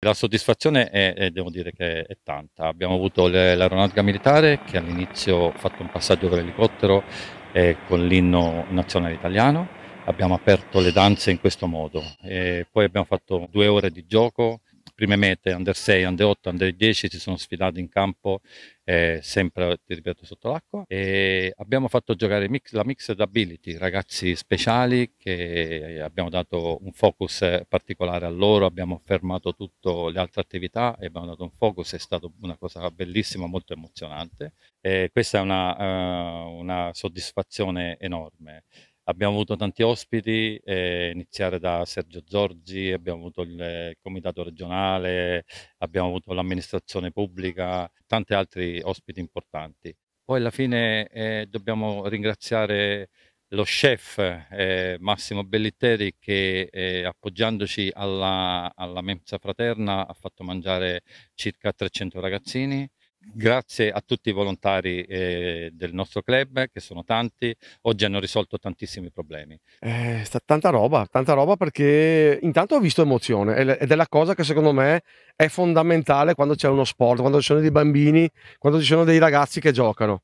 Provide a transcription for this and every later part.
La soddisfazione è, è, devo dire che è tanta. Abbiamo avuto l'aeronautica militare che all'inizio ha fatto un passaggio con l'elicottero eh, con l'inno nazionale italiano. Abbiamo aperto le danze in questo modo. E poi abbiamo fatto due ore di gioco prime mete, under 6, under 8, under 10 si sono sfidati in campo eh, sempre, ti ripeto, sotto l'acqua e abbiamo fatto giocare mix, la Mixed Ability, ragazzi speciali che abbiamo dato un focus particolare a loro, abbiamo fermato tutte le altre attività e abbiamo dato un focus, è stata una cosa bellissima, molto emozionante e questa è una, uh, una soddisfazione enorme. Abbiamo avuto tanti ospiti, eh, iniziare da Sergio Zorzi, abbiamo avuto il eh, comitato regionale, abbiamo avuto l'amministrazione pubblica, tanti altri ospiti importanti. Poi alla fine eh, dobbiamo ringraziare lo chef eh, Massimo Bellitteri che eh, appoggiandoci alla, alla mensa fraterna ha fatto mangiare circa 300 ragazzini Grazie a tutti i volontari eh, del nostro club, che sono tanti, oggi hanno risolto tantissimi problemi. Eh, tanta roba, tanta roba perché intanto ho visto emozione ed è la cosa che secondo me è fondamentale quando c'è uno sport, quando ci sono dei bambini, quando ci sono dei ragazzi che giocano.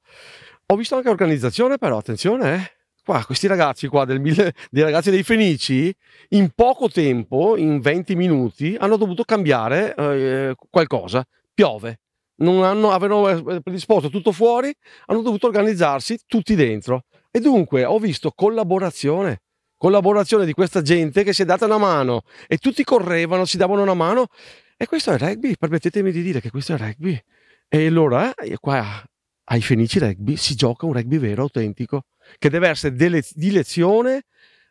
Ho visto anche organizzazione però, attenzione, eh. Qua, questi ragazzi qua del mille, dei ragazzi dei Fenici in poco tempo, in 20 minuti, hanno dovuto cambiare eh, qualcosa. Piove, non hanno, avevano eh, predisposto tutto fuori, hanno dovuto organizzarsi tutti dentro. E dunque ho visto collaborazione, collaborazione di questa gente che si è data una mano e tutti correvano, si davano una mano. E questo è rugby, permettetemi di dire che questo è rugby. E allora qua ai Fenici Rugby si gioca un rugby vero, autentico, che deve essere di lezione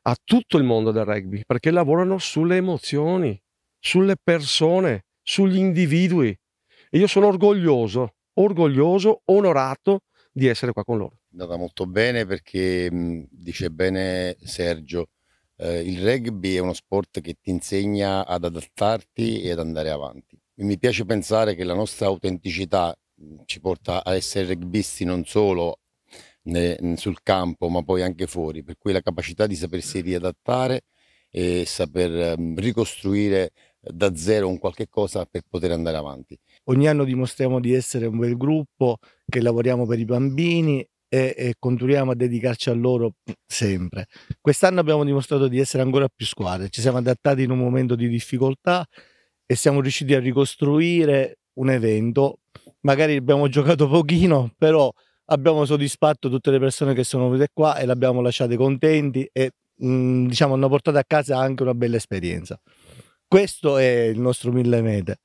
a tutto il mondo del rugby, perché lavorano sulle emozioni, sulle persone, sugli individui e io sono orgoglioso, orgoglioso, onorato di essere qua con loro. È andata molto bene perché dice bene Sergio, eh, il rugby è uno sport che ti insegna ad adattarti e ad andare avanti. Mi piace pensare che la nostra autenticità ci porta a essere rugbyisti non solo sul campo, ma poi anche fuori, per cui la capacità di sapersi riadattare e saper ricostruire da zero un qualche cosa per poter andare avanti. Ogni anno dimostriamo di essere un bel gruppo, che lavoriamo per i bambini e, e continuiamo a dedicarci a loro sempre. Quest'anno abbiamo dimostrato di essere ancora più squadre, ci siamo adattati in un momento di difficoltà e siamo riusciti a ricostruire un evento. Magari abbiamo giocato pochino, però abbiamo soddisfatto tutte le persone che sono venute qua e le abbiamo lasciate contenti e mh, mm, diciamo hanno portato a casa anche una bella esperienza. Questo è il nostro Mille Mete.